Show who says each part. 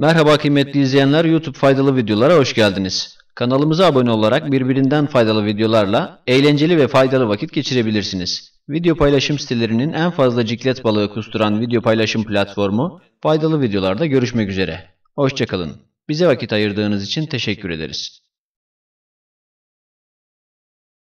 Speaker 1: Merhaba kıymetli izleyenler, YouTube faydalı videolara hoş geldiniz. Kanalımıza abone olarak birbirinden faydalı videolarla eğlenceli ve faydalı vakit geçirebilirsiniz. Video paylaşım sitelerinin en fazla ciklet balığı kusturan video paylaşım platformu faydalı videolarda görüşmek üzere. Hoşçakalın. Bize vakit ayırdığınız için teşekkür ederiz.